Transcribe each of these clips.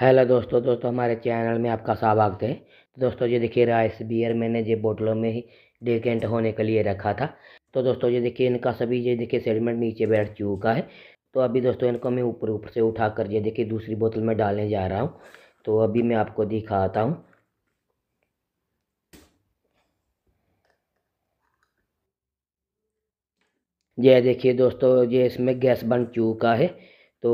hello दोस्तों दोस्तों हमारे चैनल में आपका स्वागत है तो दोस्तों ये देखिए राइस बियर मैंने ये बोतलों में ही डेकेंट होने के लिए रखा था तो दोस्तों ये देखिए इनका सभी ये देखिए सेडमेंट नीचे बैठ चुका है तो अभी दोस्तों इनको मैं ऊपर ऊपर से उठा कर ये देखिए दूसरी बोतल में डालने जा रहा हूँ तो अभी मैं आपको दिखाता हूँ यह देखिए दोस्तों ये इसमें गैस बन चुका है तो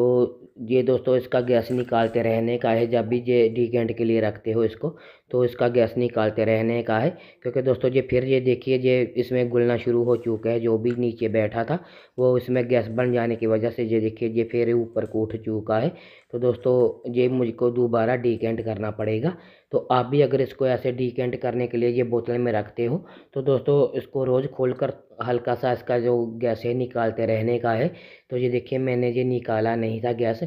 ये दोस्तों इसका गैस निकालते रहने का है जब भी ये डी घंटे के लिए रखते हो इसको तो इसका गैस निकालते रहने का है क्योंकि दोस्तों ये फिर ये देखिए ये इसमें घुलना शुरू हो चुका है जो भी नीचे बैठा था वो इसमें गैस बन जाने की वजह से ये देखिए ये फिर ऊपर को उठ चुका है तो दोस्तों ये मुझको दोबारा डीकेंट करना पड़ेगा तो आप भी अगर इसको ऐसे डीकेंट करने के लिए ये बोतल में रखते हो तो दोस्तों इसको रोज़ खोल कर हल्का सा इसका जो गैस है निकालते रहने का है तो ये देखिए मैंने ये निकाला नहीं था गैस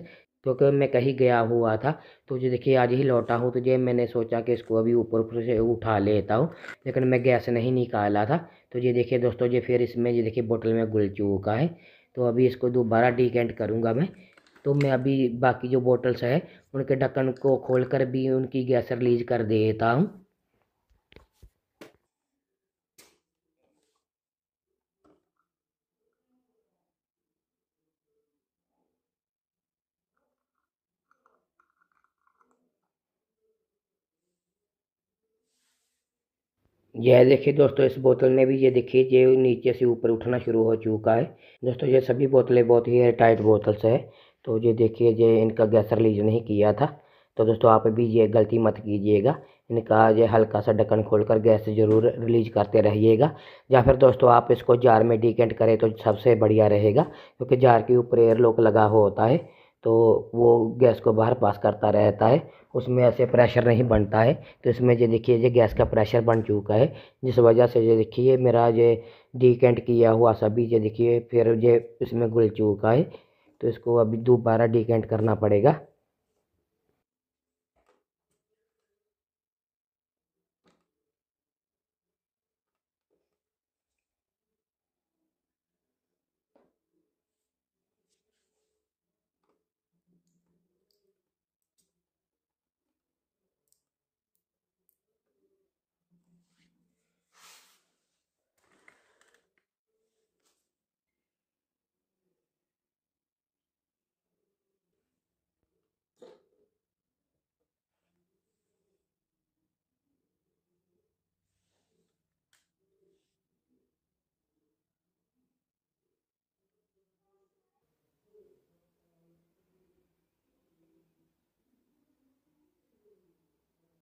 क्योंकि मैं कहीं गया हुआ था तो जो देखिए आज ही लौटा हूँ तो ये मैंने सोचा कि इसको अभी ऊपर ऊपर से उठा लेता हूँ लेकिन मैं गैस नहीं निकाला था तो ये देखिए दोस्तों ये फिर इसमें ये देखिए बोतल में घुल चुका है तो अभी इसको दोबारा डिकेंट करूँगा मैं तो मैं अभी बाकी जो बोटल्स हैं उनके ढक्कन को खोल भी उनकी गैस रिलीज कर देता हूँ यह देखिए दोस्तों इस बोतल में भी ये देखिए ये नीचे से ऊपर उठना शुरू हो चुका है दोस्तों ये सभी बोतलें बहुत ही टाइट बोतल्स है तो ये देखिए ये इनका गैस रिलीज नहीं किया था तो दोस्तों आप भी ये गलती मत कीजिएगा इनका ये हल्का सा ढक्कन खोलकर गैस जरूर रिलीज करते रहिएगा या फिर दोस्तों आप इसको जार में डिकेंट करें तो सबसे बढ़िया रहेगा क्योंकि जार के ऊपर एयरलॉक लगा होता है तो वो गैस को बाहर पास करता रहता है उसमें ऐसे प्रेशर नहीं बनता है तो इसमें ये देखिए ये गैस का प्रेशर बन चुका है जिस वजह से ये देखिए मेरा ये डीकेंट किया हुआ सभी ये देखिए फिर ये इसमें घुल चुका है तो इसको अभी दोबारा डीकेंट करना पड़ेगा